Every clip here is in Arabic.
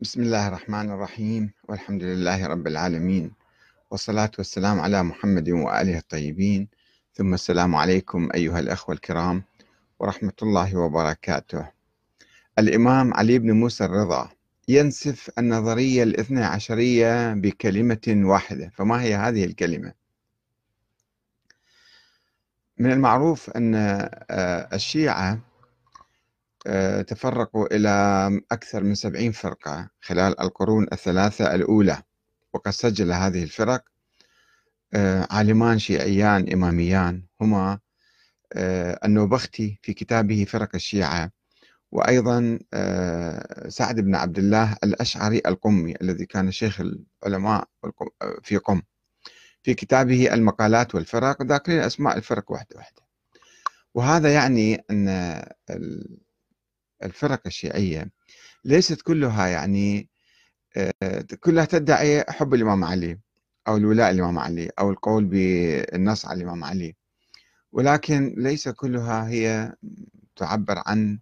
بسم الله الرحمن الرحيم والحمد لله رب العالمين والصلاة والسلام على محمد وآله الطيبين ثم السلام عليكم أيها الأخوة الكرام ورحمة الله وبركاته الإمام علي بن موسى الرضا ينسف النظرية الاثنى عشرية بكلمة واحدة فما هي هذه الكلمة؟ من المعروف أن آه، الشيعة آه، تفرقوا إلى أكثر من سبعين فرقة خلال القرون الثلاثة الأولى وقد سجل هذه الفرق آه، عالمان شيعيان إماميان هما آه، النوبختي في كتابه فرق الشيعة وأيضا سعد بن عبد الله الأشعري القمي الذي كان شيخ العلماء في قم في كتابه المقالات والفرق ذاكرين أسماء الفرق واحدة واحدة وهذا يعني أن الفرق الشيعية ليست كلها يعني آه، كلها تدعي حب الإمام علي أو الولاء للإمام علي أو القول بالنص على الإمام علي ولكن ليس كلها هي تعبر عن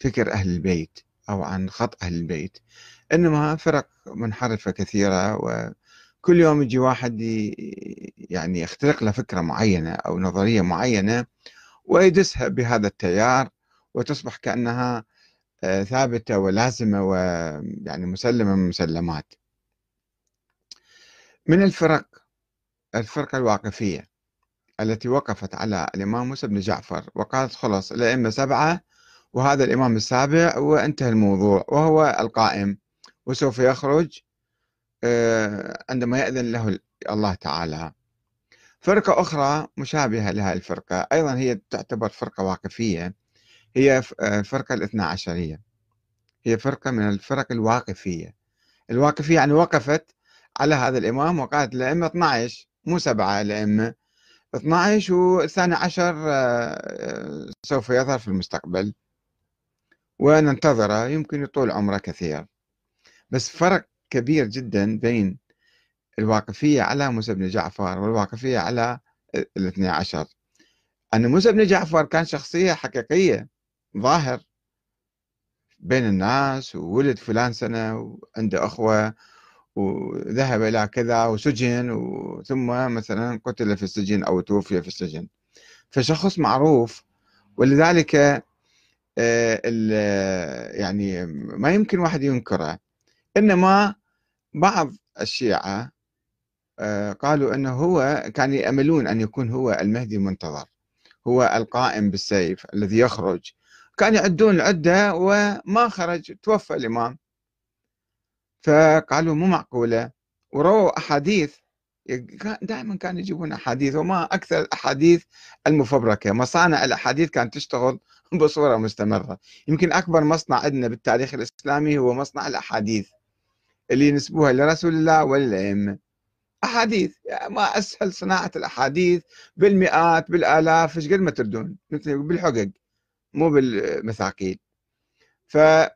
فكر أهل البيت أو عن خط أهل البيت إنما فرق منحرفة كثيرة وكل يوم يجي واحد يعني يخترق له فكرة معينة أو نظرية معينة ويدسها بهذا التيار وتصبح كأنها آه، ثابتة ولازمة ويعني مسلمة من المسلمات من الفرق الفرقة الواقفية التي وقفت على الإمام موسى بن جعفر وقالت خلاص الأئمة سبعة وهذا الإمام السابع وانتهى الموضوع وهو القائم وسوف يخرج آه، عندما يأذن له الله تعالى فرقة أخرى مشابهة لهذه الفرقة أيضا هي تعتبر فرقة واقفية هي الفرقة آه، الاثنى عشرية هي فرقة من الفرق الواقفية الواقفية يعني وقفت على هذا الإمام وقالت الأئمة 12 مو سبعة الأئمة 12 والثاني عشر آه، آه، سوف يظهر في المستقبل وننتظره يمكن يطول عمره كثير بس فرق كبير جدا بين الواقفية على موسى بن جعفر والواقفية على الاثنى عشر أن موسى بن جعفر كان شخصية حقيقية ظاهر بين الناس وولد فلان سنة وعنده أخوة وذهب إلى كذا وسجن ثم مثلا قتل في السجن أو توفي في السجن فشخص معروف ولذلك آه، يعني ما يمكن واحد ينكره إنما بعض الشيعة آه، قالوا أنه هو كان يأملون أن يكون هو المهدي المنتظر هو القائم بالسيف الذي يخرج كان يعدون العدة وما خرج توفى الإمام فقالوا مو معقولة ورووا أحاديث دائما كانوا يجيبون أحاديث وما أكثر الأحاديث المفبركة مصانع الأحاديث كانت تشتغل بصورة مستمرة يمكن أكبر مصنع عندنا بالتاريخ الإسلامي هو مصنع الأحاديث اللي نسبوها لرسول الله والأئمة أحاديث يعني ما أسهل صناعة الأحاديث بالمئات بالآلاف إيش قد ما تردون مثل بالحقق مو بالمثاقيل فأصحاب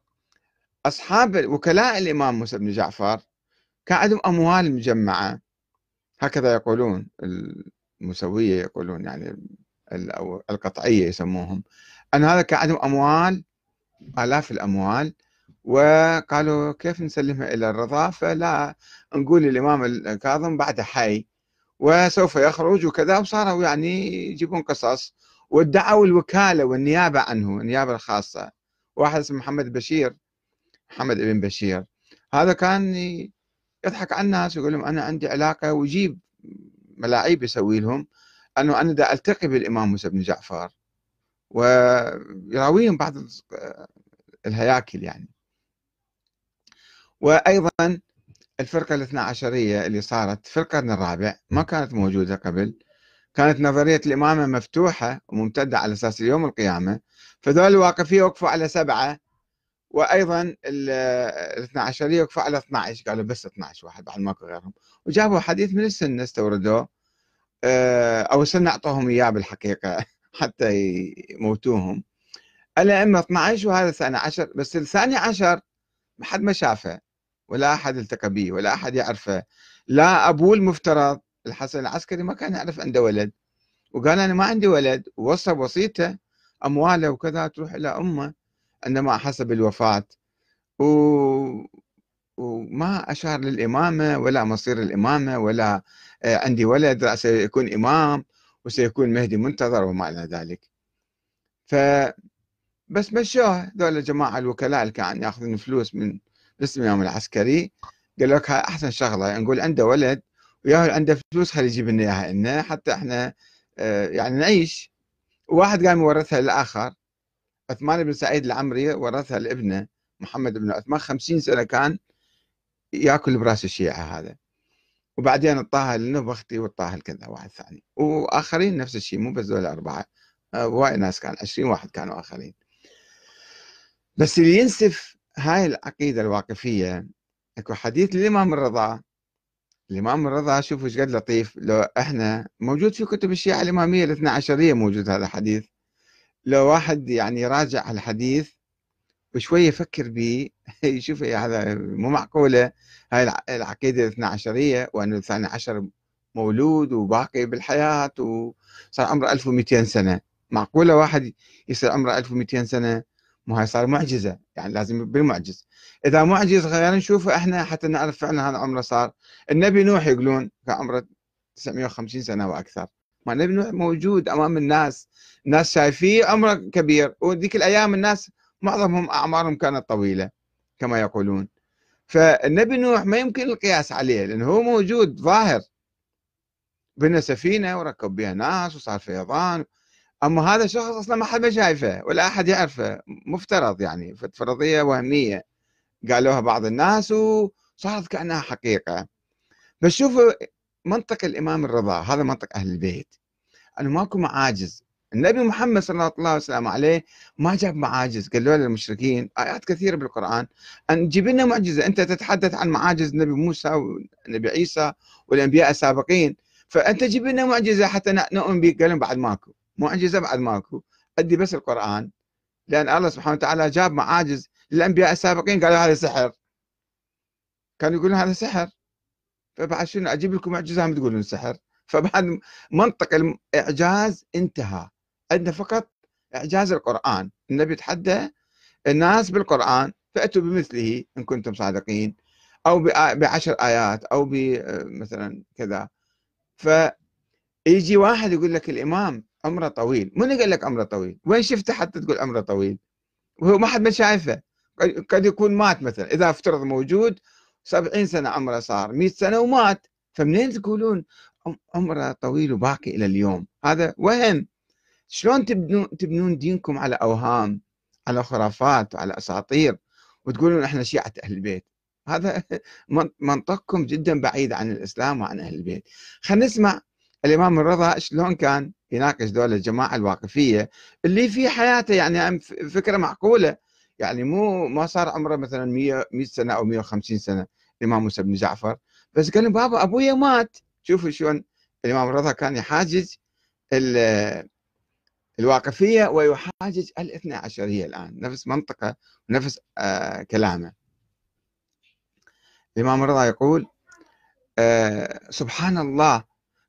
وكلاء الإمام موسى بن جعفر كان عندهم أموال مجمعة هكذا يقولون المسوية يقولون يعني القطعية يسموهم أن هذا كان عندهم أموال آلاف الأموال وقالوا كيف نسلمها إلى الرضا فلا نقول للإمام الكاظم بعد حي وسوف يخرج وكذا وصاروا يعني يجيبون قصص وادعوا الوكالة والنيابة عنه النيابة الخاصة واحد اسمه محمد بشير محمد بن بشير هذا كان يضحك على الناس يقول لهم أنا عندي علاقة ويجيب ملاعيب يسوي لهم أنه أنا دا ألتقي بالإمام موسى بن جعفر ويراويهم بعض الهياكل يعني وأيضا الفرقة الاثنى عشرية اللي صارت في القرن الرابع ما كانت موجودة قبل كانت نظرية الإمامة مفتوحة وممتدة على أساس يوم القيامة فذول الواقفية وقفوا على سبعة وأيضا الاثنى عشرية وقفوا على 12 قالوا بس 12 واحد بعد ماكو غيرهم وجابوا حديث من السنة استوردوه آه، أو السنة أعطوهم إياه بالحقيقة حتى يموتوهم الأئمة 12 وهذا الثاني عشر بس الثاني عشر ما حد ما شافه ولا أحد التقى به ولا أحد يعرفه لا أبوه المفترض الحسن العسكري ما كان يعرف عنده ولد وقال أنا ما عندي ولد ووصى وصيته أمواله وكذا تروح إلى أمه عندما حسب الوفاة و... وما أشار للإمامة ولا مصير الإمامة ولا آه، عندي ولد سيكون إمام وسيكون مهدي منتظر وما إلى ذلك ف بس مشوه ذول جماعة الوكلاء اللي كان ياخذون فلوس من باسم الإمام العسكري قال لك هاي أحسن شغلة نقول عنده ولد وياه عنده فلوس خلي يجيب لنا اياها لنا حتى احنا آه، يعني نعيش واحد قام يورثها للاخر عثمان بن سعيد العمري ورثها لابنه محمد بن عثمان خمسين سنه كان ياكل براس الشيعه هذا وبعدين الطاهر النبختي والطاهر كذا واحد ثاني واخرين نفس الشيء مو بس ذول اربعه آه، وايد ناس كان 20 واحد كانوا اخرين بس اللي ينسف هاي العقيده الواقفيه اكو حديث للامام الرضا الإمام الرضا شوفوا ايش قد لطيف لو احنا موجود في كتب الشيعة الإمامية الاثنى عشرية موجود هذا الحديث لو واحد يعني يراجع الحديث وشوية يفكر به يشوف إيه هذا مو معقولة هاي العقيدة الاثنى عشرية وأنه الثاني عشر مولود وباقي بالحياة وصار عمره 1200 سنة معقولة واحد يصير عمره 1200 سنة مو هاي صار معجزة يعني لازم بالمعجز اذا معجز خلينا نشوفه احنا حتى نعرف فعلا هذا عمره صار النبي نوح يقولون كان عمره 950 سنه واكثر ما النبي نوح موجود امام الناس الناس شايفيه عمره كبير وذيك الايام الناس معظمهم اعمارهم كانت طويله كما يقولون فالنبي نوح ما يمكن القياس عليه لانه هو موجود ظاهر بنى سفينه وركب بها ناس وصار فيضان اما هذا الشخص اصلا ما حد ما شايفه ولا احد يعرفه مفترض يعني فرضيه وهميه قالوها بعض الناس وصارت كأنها حقيقة بس شوفوا منطق الإمام الرضا هذا منطق أهل البيت أنه ماكو معاجز النبي محمد صلى الله عليه وسلم عليه ما جاب معاجز قالوا للمشركين آيات كثيرة بالقرآن أن جيب لنا معجزة أنت تتحدث عن معاجز النبي موسى والنبي عيسى والأنبياء السابقين فأنت جيب لنا معجزة حتى نؤمن بك لهم بعد ماكو معجزة بعد ماكو أدي بس القرآن لأن الله سبحانه وتعالى جاب معاجز الانبياء السابقين قالوا هذا سحر كانوا يقولون هذا سحر فبعد شنو اجيب لكم معجزه هم تقولون سحر فبعد منطق الاعجاز انتهى عندنا فقط اعجاز القران النبي تحدى الناس بالقران فاتوا بمثله ان كنتم صادقين او بعشر ايات او مثلا كذا فيجي واحد يقول لك الامام عمره طويل من قال لك عمره طويل وين شفته حتى تقول عمره طويل وهو ما حد ما شايفه قد يكون مات مثلا اذا افترض موجود 70 سنه عمره صار 100 سنه ومات فمنين تقولون عمره طويل وباقي الى اليوم هذا وهم شلون تبنون تبنون دينكم على اوهام على خرافات وعلى اساطير وتقولون احنا شيعه اهل البيت هذا منطقكم جدا بعيد عن الاسلام وعن اهل البيت خلينا نسمع الامام الرضا شلون كان يناقش دول الجماعه الواقفيه اللي في حياته يعني, يعني فكره معقوله يعني مو ما صار عمره مثلا 100 100 سنه او 150 سنه الامام موسى بن جعفر بس قال بابا ابويا مات شوفوا شلون الامام رضا كان يحاجج الواقفيه ويحاجج الاثنى عشريه الان نفس منطقه ونفس آه كلامه الامام رضا يقول آه سبحان الله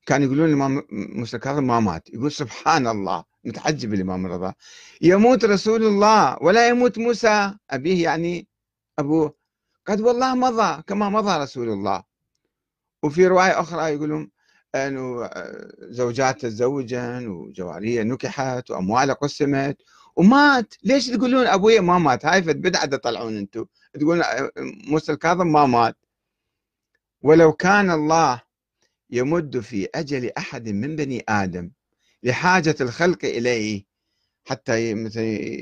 كان يقولون الامام موسى الكاظم ما مات يقول سبحان الله متعجب الإمام الرضا يموت رسول الله ولا يموت موسى أبيه يعني أبوه قد والله مضى كما مضى رسول الله وفي رواية أخرى يقولون أنه زوجات تزوجن وجواريه نكحت وأمواله قسمت ومات ليش تقولون أبويا ما مات هاي بدعة تطلعون أنتم تقولون موسى الكاظم ما مات ولو كان الله يمد في أجل أحد من بني آدم لحاجة الخلق إليه حتى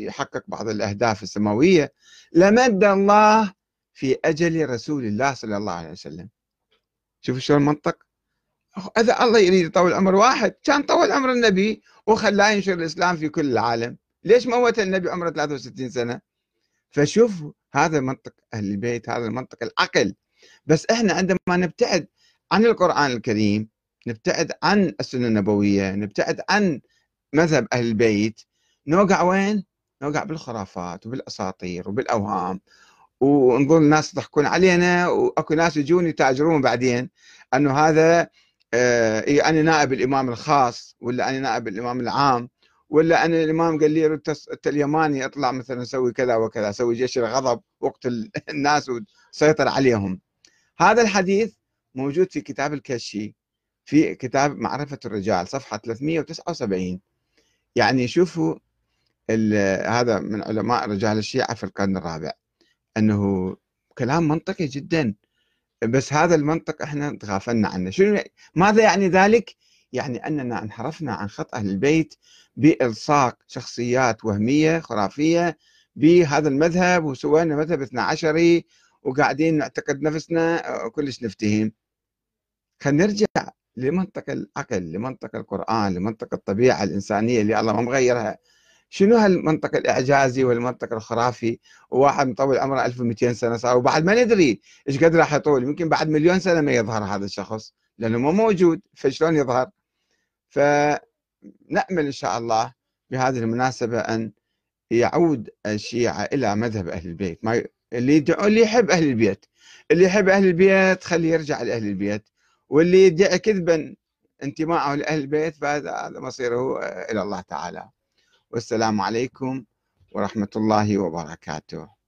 يحقق بعض الأهداف السماوية لمد الله في أجل رسول الله صلى الله عليه وسلم شوفوا شلون المنطق إذا الله يريد يطول عمر واحد كان طول عمر النبي وخلاه ينشر الإسلام في كل العالم ليش موت النبي عمره 63 سنة فشوف هذا منطق أهل البيت هذا المنطق العقل بس إحنا عندما نبتعد عن القرآن الكريم نبتعد عن السنة النبوية نبتعد عن مذهب أهل البيت نوقع وين؟ نوقع بالخرافات وبالأساطير وبالأوهام ونظل الناس يضحكون علينا واكو ناس يجون يتاجرون بعدين انه هذا آه إيه، انا نائب الامام الخاص ولا انا نائب الامام العام ولا انا الامام قال لي انت اليماني اطلع مثلا سوي كذا وكذا سوي جيش الغضب واقتل الناس وسيطر عليهم هذا الحديث موجود في كتاب الكشي في كتاب معرفة الرجال صفحة 379 يعني شوفوا هذا من علماء رجال الشيعة في القرن الرابع أنه كلام منطقي جدا بس هذا المنطق احنا تغافلنا عنه شنو يعني؟ ماذا يعني ذلك؟ يعني أننا انحرفنا عن خط أهل البيت بإلصاق شخصيات وهمية خرافية بهذا المذهب وسوينا مذهب اثنى عشري وقاعدين نعتقد نفسنا آه، كلش نفتهم خلينا نرجع لمنطق العقل لمنطق القرآن لمنطق الطبيعة الإنسانية اللي الله ما مغيرها شنو هالمنطق الإعجازي والمنطق الخرافي وواحد مطول عمره 1200 سنة صار وبعد ما ندري إيش قد راح يطول يمكن بعد مليون سنة ما يظهر هذا الشخص لأنه مو موجود فشلون يظهر فنأمل إن شاء الله بهذه المناسبة أن يعود الشيعة إلى مذهب أهل البيت ما ي... اللي يدعو اللي يحب أهل البيت اللي يحب أهل البيت خليه يرجع لأهل البيت واللي يدعي كذبا انتماءه لأهل البيت فهذا مصيره آه، إلى الله تعالى والسلام عليكم ورحمة الله وبركاته